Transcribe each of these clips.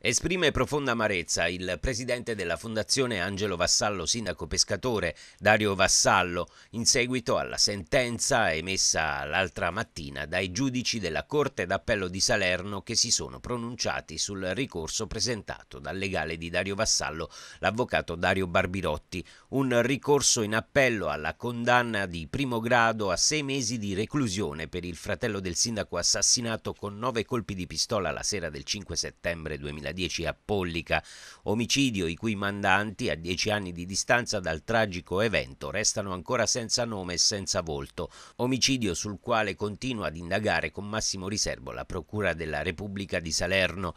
Esprime profonda amarezza il presidente della Fondazione Angelo Vassallo Sindaco Pescatore, Dario Vassallo, in seguito alla sentenza emessa l'altra mattina dai giudici della Corte d'Appello di Salerno che si sono pronunciati sul ricorso presentato dal legale di Dario Vassallo, l'avvocato Dario Barbirotti, un ricorso in appello alla condanna di primo grado a sei mesi di reclusione per il fratello del sindaco assassinato con nove colpi di pistola la sera del 5 settembre 2020. 2010 a Pollica, omicidio i cui mandanti, a dieci anni di distanza dal tragico evento, restano ancora senza nome e senza volto, omicidio sul quale continua ad indagare con massimo riservo la Procura della Repubblica di Salerno.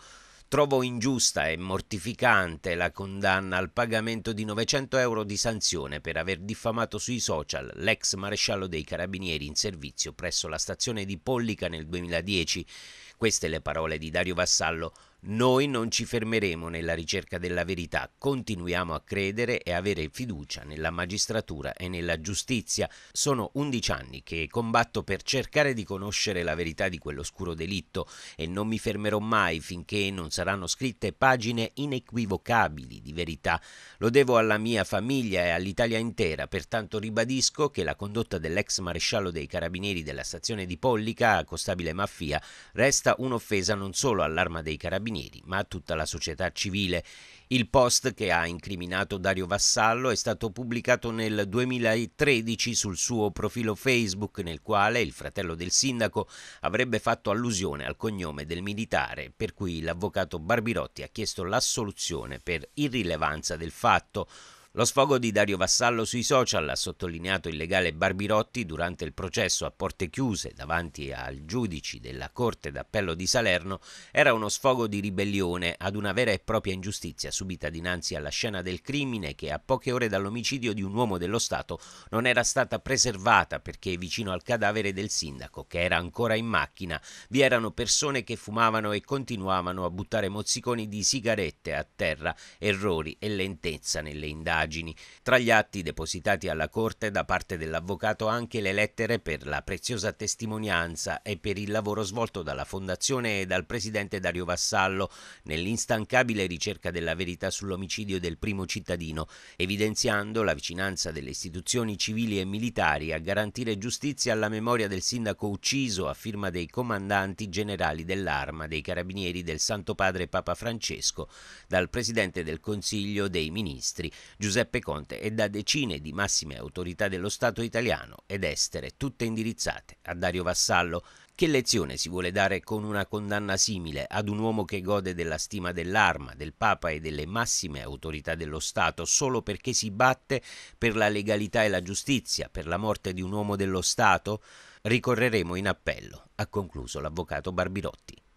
Trovo ingiusta e mortificante la condanna al pagamento di 900 euro di sanzione per aver diffamato sui social l'ex maresciallo dei carabinieri in servizio presso la stazione di Pollica nel 2010. Queste le parole di Dario Vassallo, noi non ci fermeremo nella ricerca della verità, continuiamo a credere e avere fiducia nella magistratura e nella giustizia. Sono 11 anni che combatto per cercare di conoscere la verità di quell'oscuro delitto e non mi fermerò mai finché non saranno scritte pagine inequivocabili di verità. Lo devo alla mia famiglia e all'Italia intera, pertanto ribadisco che la condotta dell'ex maresciallo dei carabinieri della stazione di Pollica, costabile Maffia, resta un'offesa non solo all'arma dei carabinieri, carabinieri, ma a tutta la società civile. Il post che ha incriminato Dario Vassallo è stato pubblicato nel 2013 sul suo profilo Facebook nel quale il fratello del sindaco avrebbe fatto allusione al cognome del militare, per cui l'avvocato Barbirotti ha chiesto l'assoluzione per irrilevanza del fatto. Lo sfogo di Dario Vassallo sui social ha sottolineato il legale Barbirotti durante il processo a porte chiuse davanti al giudici della Corte d'Appello di Salerno era uno sfogo di ribellione ad una vera e propria ingiustizia subita dinanzi alla scena del crimine che a poche ore dall'omicidio di un uomo dello Stato non era stata preservata perché vicino al cadavere del sindaco, che era ancora in macchina, vi erano persone che fumavano e continuavano a buttare mozziconi di sigarette a terra, errori e lentezza nelle indagini indagini. Tra gli atti depositati alla Corte da parte dell'avvocato anche le lettere per la preziosa testimonianza e per il lavoro svolto dalla Fondazione e dal presidente Dario Vassallo nell'instancabile ricerca della verità sull'omicidio del primo cittadino, evidenziando la vicinanza delle istituzioni civili e militari a garantire giustizia alla memoria del sindaco ucciso a firma dei comandanti generali dell'arma, dei carabinieri del Santo Padre Papa Francesco, dal presidente del Consiglio dei Ministri, Giuseppe Giuseppe Conte e da decine di massime autorità dello Stato italiano ed estere, tutte indirizzate a Dario Vassallo. Che lezione si vuole dare con una condanna simile ad un uomo che gode della stima dell'arma, del Papa e delle massime autorità dello Stato solo perché si batte per la legalità e la giustizia, per la morte di un uomo dello Stato? Ricorreremo in appello, ha concluso l'avvocato Barbirotti.